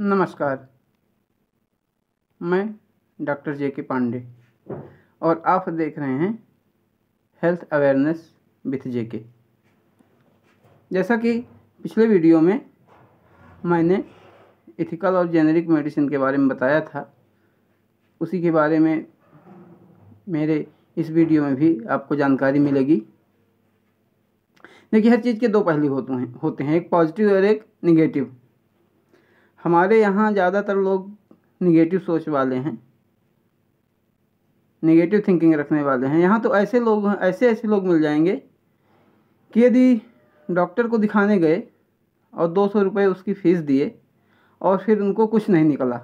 नमस्कार मैं डॉक्टर जे के पांडे और आप देख रहे हैं हेल्थ अवेयरनेस विथ जे के जैसा कि पिछले वीडियो में मैंने इथिकल और जेनेरिक मेडिसिन के बारे में बताया था उसी के बारे में मेरे इस वीडियो में भी आपको जानकारी मिलेगी देखिए हर चीज़ के दो पहलू होते हैं होते हैं एक पॉजिटिव और एक निगेटिव हमारे यहाँ ज़्यादातर लोग निगेटिव सोच वाले हैं निगेटिव थिंकिंग रखने वाले हैं यहाँ तो ऐसे लोग ऐसे ऐसे लोग मिल जाएंगे कि यदि डॉक्टर को दिखाने गए और दो सौ रुपये उसकी फ़ीस दिए और फिर उनको कुछ नहीं निकला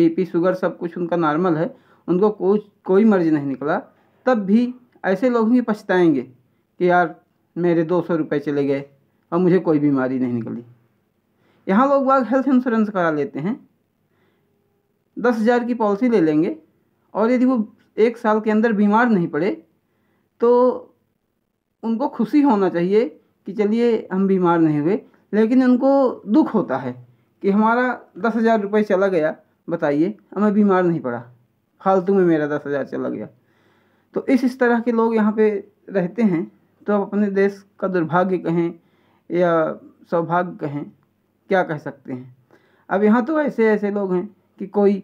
बीपी शुगर सब कुछ उनका नॉर्मल है उनको कुछ कोई मर्ज नहीं निकला तब भी ऐसे लोग ही पछताएंगे कि यार मेरे दो सौ रुपये चले गए और मुझे कोई बीमारी नहीं निकली यहाँ लोग बाग हेल्थ इंश्योरेंस करा लेते हैं दस हज़ार की पॉलिसी ले लेंगे और यदि वो एक साल के अंदर बीमार नहीं पड़े तो उनको खुशी होना चाहिए कि चलिए हम बीमार नहीं हुए लेकिन उनको दुख होता है कि हमारा दस हज़ार रुपये चला गया बताइए हमें बीमार नहीं पड़ा फालतू में मेरा दस हज़ार चला गया तो इस इस तरह के लोग यहाँ पे रहते हैं तो आप अपने देश का दुर्भाग्य कहें या सौभाग्य कहें क्या कह सकते हैं अब यहाँ तो ऐसे ऐसे लोग हैं कि कोई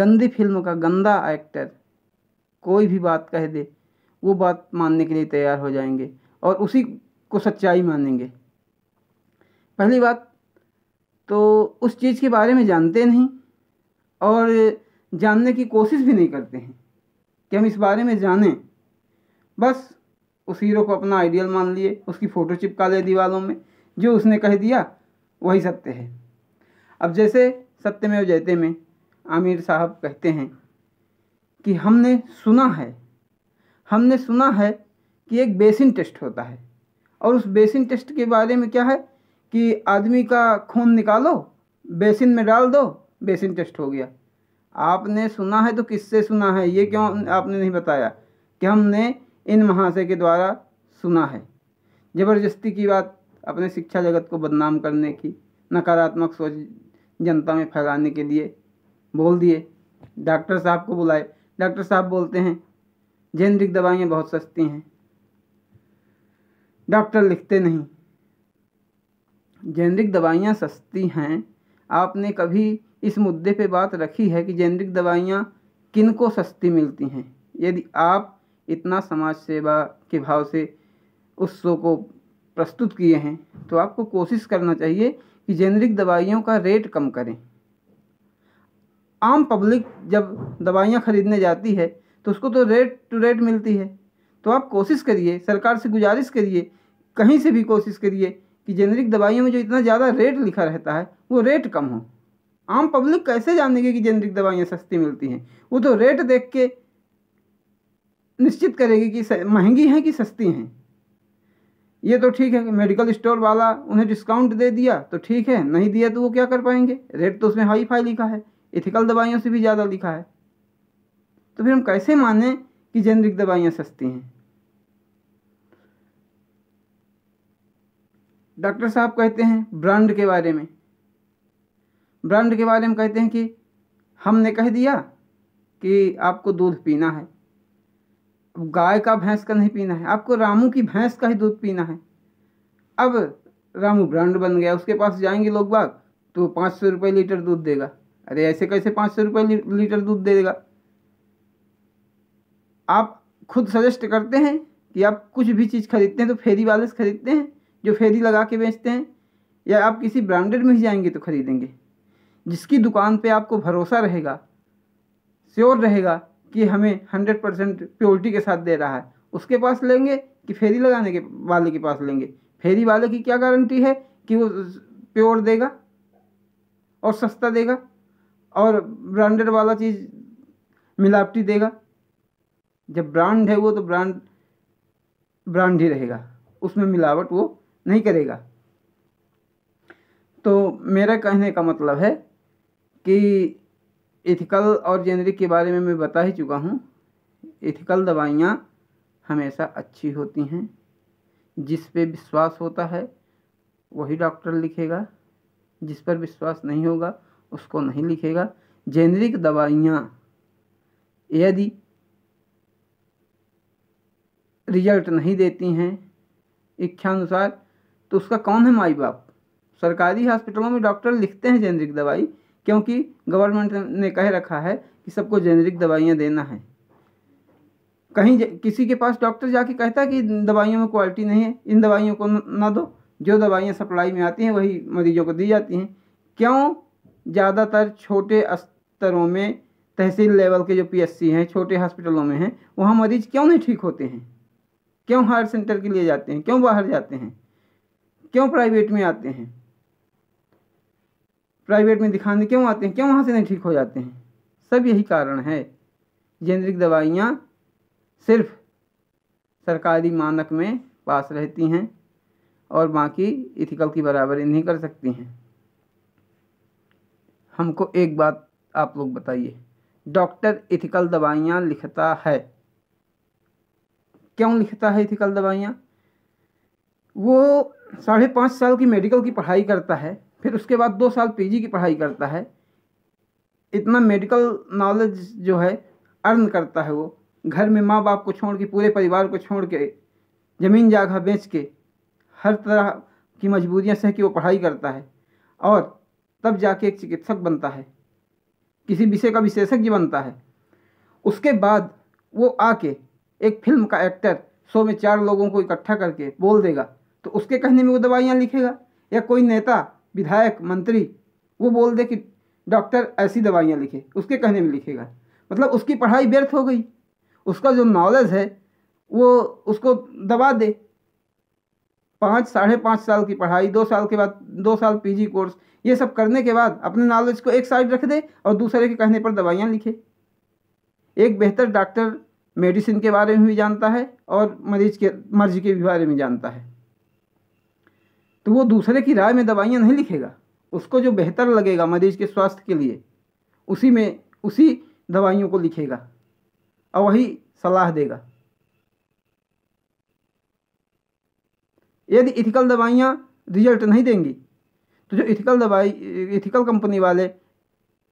गंदी फिल्म का गंदा एक्टर कोई भी बात कह दे वो बात मानने के लिए तैयार हो जाएंगे और उसी को सच्चाई मानेंगे पहली बात तो उस चीज़ के बारे में जानते नहीं और जानने की कोशिश भी नहीं करते हैं कि हम इस बारे में जानें बस उस हीरो को अपना आइडियल मान लिए उसकी फ़ोटो चिपका ले दीवारों में जो उसने कह दिया वही सत्य है अब जैसे सत्य में जयते में आमिर साहब कहते हैं कि हमने सुना है हमने सुना है कि एक बेसिन टेस्ट होता है और उस बेसिन टेस्ट के बारे में क्या है कि आदमी का खून निकालो बेसिन में डाल दो बेसिन टेस्ट हो गया आपने सुना है तो किससे सुना है ये क्यों आपने नहीं बताया कि हमने इन महाशय के द्वारा सुना है ज़बरदस्ती की बात अपने शिक्षा जगत को बदनाम करने की नकारात्मक सोच जनता में फैलाने के लिए बोल दिए डॉक्टर साहब को बुलाए डॉक्टर साहब बोलते हैं जेनरिक दवाइयाँ बहुत सस्ती हैं डॉक्टर लिखते नहीं जेनरिक दवाइयाँ सस्ती हैं आपने कभी इस मुद्दे पे बात रखी है कि जेनरिक दवाइयाँ किन को सस्ती मिलती हैं यदि आप इतना समाज सेवा के भाव से उस शो को प्रस्तुत किए हैं तो आपको कोशिश करना चाहिए कि जेनरिक दवाइयों का रेट कम करें आम पब्लिक जब दवाइयाँ ख़रीदने जाती है तो उसको तो रेट टू रेट मिलती है तो आप कोशिश करिए सरकार से गुजारिश करिए कहीं से भी कोशिश करिए कि जेनरिक दवाइयों में जो इतना ज़्यादा रेट लिखा रहता है वो रेट कम हो आम पब्लिक कैसे जानेंगे कि जेनरिक दवाइयाँ सस्ती मिलती हैं वो तो रेट देख के निश्चित करेगी कि महंगी हैं कि सस्ती हैं ये तो ठीक है कि मेडिकल स्टोर वाला उन्हें डिस्काउंट दे दिया तो ठीक है नहीं दिया तो वो क्या कर पाएंगे रेट तो उसमें हाई फाई लिखा है इथिकल दवाइयों से भी ज़्यादा लिखा है तो फिर हम कैसे माने कि जेनरिक दवाइयाँ सस्ती हैं डॉक्टर साहब कहते हैं ब्रांड के बारे में ब्रांड के बारे में कहते हैं कि हमने कह दिया कि आपको दूध पीना है गाय का भैंस का नहीं पीना है आपको रामू की भैंस का ही दूध पीना है अब रामू ब्रांड बन गया उसके पास जाएंगे लोग बाग तो पाँच सौ रुपये लीटर दूध देगा अरे ऐसे कैसे पाँच सौ रुपये लीटर दूध दे देगा आप खुद सजेस्ट करते हैं कि आप कुछ भी चीज़ खरीदते हैं तो फेरी वाले से खरीदते हैं जो फेरी लगा के बेचते हैं या आप किसी ब्रांडेड में ही जाएंगे तो खरीदेंगे जिसकी दुकान पे आपको भरोसा रहेगा श्योर रहेगा कि हमें हंड्रेड परसेंट प्योरिटी के साथ दे रहा है उसके पास लेंगे कि फेरी लगाने के वाले के पास लेंगे फेरी वाले की क्या गारंटी है कि वो प्योर देगा और सस्ता देगा और ब्रांडेड वाला चीज़ मिलावटी देगा जब ब्रांड है वो तो ब्रांड ब्रांड ही रहेगा उसमें मिलावट वो नहीं करेगा तो मेरा कहने का मतलब है कि इथिकल और जेनरिक के बारे में मैं बता ही चुका हूँ इथिकल दवाइयाँ हमेशा अच्छी होती हैं जिस पे विश्वास होता है वही डॉक्टर लिखेगा जिस पर विश्वास नहीं होगा उसको नहीं लिखेगा जेनरिक दवाइयाँ यदि रिजल्ट नहीं देती हैं इच्छानुसार तो उसका कौन है माई बाप सरकारी हॉस्पिटलों में डॉक्टर लिखते हैं जेनरिक दवाई क्योंकि गवर्नमेंट ने कह रखा है कि सबको जेनरिक दवाइयाँ देना है कहीं किसी के पास डॉक्टर जाके कहता है कि दवाइयों में क्वालिटी नहीं है इन दवाइयों को ना दो जो दवाइयाँ सप्लाई में आती हैं वही मरीजों को दी जाती हैं क्यों ज़्यादातर छोटे स्तरों में तहसील लेवल के जो पीएससी हैं छोटे हॉस्पिटलों में हैं वहाँ मरीज क्यों नहीं ठीक होते हैं क्यों हायर सेंटर के लिए जाते हैं क्यों बाहर जाते हैं क्यों प्राइवेट में आते हैं प्राइवेट में दिखाने क्यों आते हैं क्यों वहाँ से नहीं ठीक हो जाते हैं सब यही कारण है जेनरिक दवाइयाँ सिर्फ सरकारी मानक में पास रहती हैं और बाकी इथिकल की बराबरी नहीं कर सकती हैं हमको एक बात आप लोग बताइए डॉक्टर इथिकल दवाइयाँ लिखता है क्यों लिखता है इथिकल दवाइयाँ वो साढ़े पाँच साल की मेडिकल की पढ़ाई करता है फिर उसके बाद दो साल पीजी की पढ़ाई करता है इतना मेडिकल नॉलेज जो है अर्न करता है वो घर में माँ बाप को छोड़ के पूरे परिवार को छोड़ के ज़मीन जागा बेच के हर तरह की मजबूरियाँ सह के वो पढ़ाई करता है और तब जाके एक चिकित्सक बनता है किसी विषय का विशेषज्ञ बनता है उसके बाद वो आके एक फिल्म का एक्टर शो में चार लोगों को इकट्ठा करके बोल देगा तो उसके कहने में वो दवाइयाँ लिखेगा या कोई नेता विधायक मंत्री वो बोल दे कि डॉक्टर ऐसी दवाइयाँ लिखे उसके कहने में लिखेगा मतलब उसकी पढ़ाई व्यर्थ हो गई उसका जो नॉलेज है वो उसको दबा दे पाँच साढ़े पाँच साल की पढ़ाई दो साल के बाद दो साल पीजी कोर्स ये सब करने के बाद अपने नॉलेज को एक साइड रख दे और दूसरे के कहने पर दवाइयाँ लिखे एक बेहतर डॉक्टर मेडिसिन के बारे में भी जानता है और मरीज के मर्ज के बारे में जानता है तो वो दूसरे की राय में दवाइयाँ नहीं लिखेगा उसको जो बेहतर लगेगा मरीज के स्वास्थ्य के लिए उसी में उसी दवाइयों को लिखेगा और वही सलाह देगा यदि इथिकल दवाइयाँ रिजल्ट नहीं देंगी तो जो इथिकल दवाई इथिकल कंपनी वाले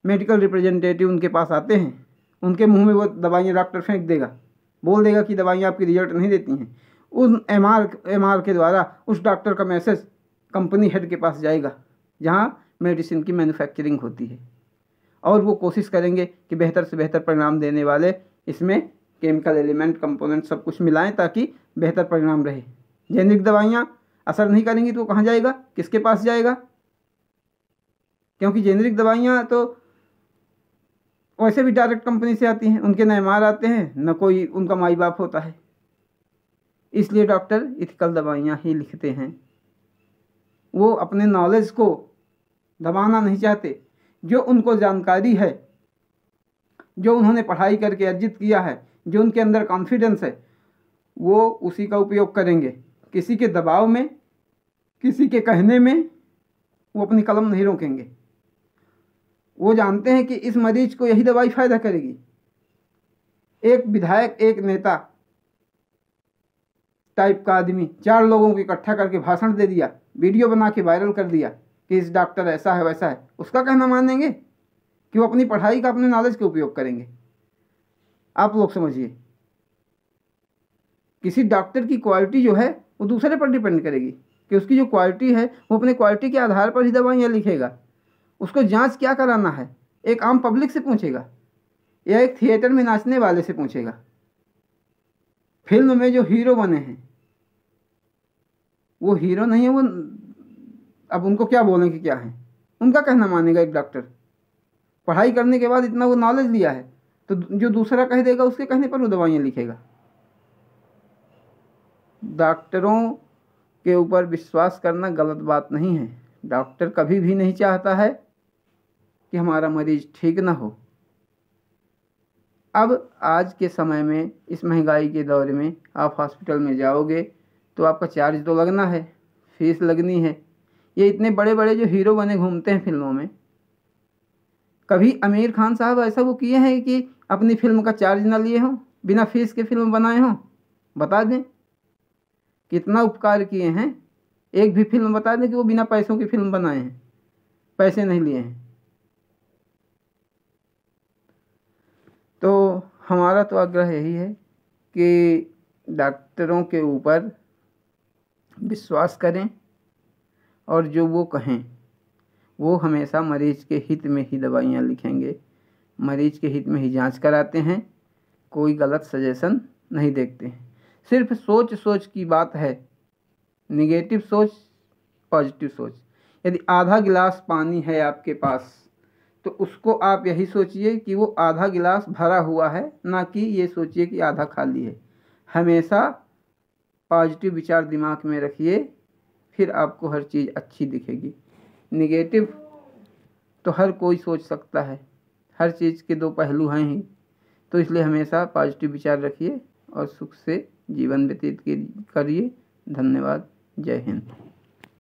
मेडिकल रिप्रेजेंटेटिव उनके पास आते हैं उनके मुंह में वो दवाइयाँ डॉक्टर फेंक देगा बोल देगा कि दवाइयाँ आपकी रिजल्ट नहीं देती हैं उन एम आर एम आर के द्वारा उस डॉक्टर का मैसेज कंपनी हेड के पास जाएगा जहाँ मेडिसिन की मैन्युफैक्चरिंग होती है और वो कोशिश करेंगे कि बेहतर से बेहतर परिणाम देने वाले इसमें केमिकल एलिमेंट कंपोनेंट सब कुछ मिलाएं ताकि बेहतर परिणाम रहे जेनरिक दवाइयाँ असर नहीं करेंगी तो वो कहाँ जाएगा किसके पास जाएगा क्योंकि जेनरिक दवाइयाँ तो वैसे भी डायरेक्ट कंपनी से आती हैं उनके न आते हैं न कोई उनका माई बाप होता है इसलिए डॉक्टर इथिकल दवाइयाँ ही लिखते हैं वो अपने नॉलेज को दबाना नहीं चाहते जो उनको जानकारी है जो उन्होंने पढ़ाई करके अर्जित किया है जो उनके अंदर कॉन्फिडेंस है वो उसी का उपयोग करेंगे किसी के दबाव में किसी के कहने में वो अपनी कलम नहीं रोकेंगे वो जानते हैं कि इस मरीज को यही दवाई फ़ायदा करेगी एक विधायक एक नेता टाइप का आदमी चार लोगों को इकट्ठा करके भाषण दे दिया वीडियो बना के वायरल कर दिया कि इस डॉक्टर ऐसा है वैसा है उसका कहना मानेंगे कि वो अपनी पढ़ाई का अपने नॉलेज के उपयोग करेंगे आप लोग समझिए किसी डॉक्टर की क्वालिटी जो है वो दूसरे पर डिपेंड करेगी कि उसकी जो क्वालिटी है वो अपने क्वालिटी के आधार पर ही दवाइयाँ लिखेगा उसको जांच क्या कराना है एक आम पब्लिक से पूछेगा या एक थिएटर में नाचने वाले से पूछेगा फिल्म में जो हीरो बने हैं वो हीरो नहीं है वो अब उनको क्या बोलें कि क्या है उनका कहना मानेगा एक डॉक्टर पढ़ाई करने के बाद इतना वो नॉलेज लिया है तो जो दूसरा कह देगा उसके कहने पर वो दवाइयाँ लिखेगा डॉक्टरों के ऊपर विश्वास करना गलत बात नहीं है डॉक्टर कभी भी नहीं चाहता है कि हमारा मरीज ठीक ना हो अब आज के समय में इस महंगाई के दौर में आप हॉस्पिटल में जाओगे तो आपका चार्ज तो लगना है फीस लगनी है ये इतने बड़े बड़े जो हीरो बने घूमते हैं फिल्मों में कभी आमिर खान साहब ऐसा वो किए हैं कि अपनी फिल्म का चार्ज ना लिए हों बिना फीस के फिल्म बनाए हों बता दें कितना उपकार किए हैं एक भी फिल्म बता दें कि वो बिना पैसों की फिल्म बनाए हैं पैसे नहीं लिए हैं तो हमारा तो आग्रह यही है कि डॉक्टरों के ऊपर विश्वास करें और जो वो कहें वो हमेशा मरीज के हित में ही दवाइयाँ लिखेंगे मरीज के हित में ही जांच कराते हैं कोई गलत सजेशन नहीं देखते हैं सिर्फ सोच सोच की बात है निगेटिव सोच पॉजिटिव सोच यदि आधा गिलास पानी है आपके पास तो उसको आप यही सोचिए कि वो आधा गिलास भरा हुआ है ना कि ये सोचिए कि आधा खाली है हमेशा पॉजिटिव विचार दिमाग में रखिए फिर आपको हर चीज़ अच्छी दिखेगी निगेटिव तो हर कोई सोच सकता है हर चीज़ के दो पहलू हैं ही तो इसलिए हमेशा पॉजिटिव विचार रखिए और सुख से जीवन व्यतीत करिए धन्यवाद जय हिंद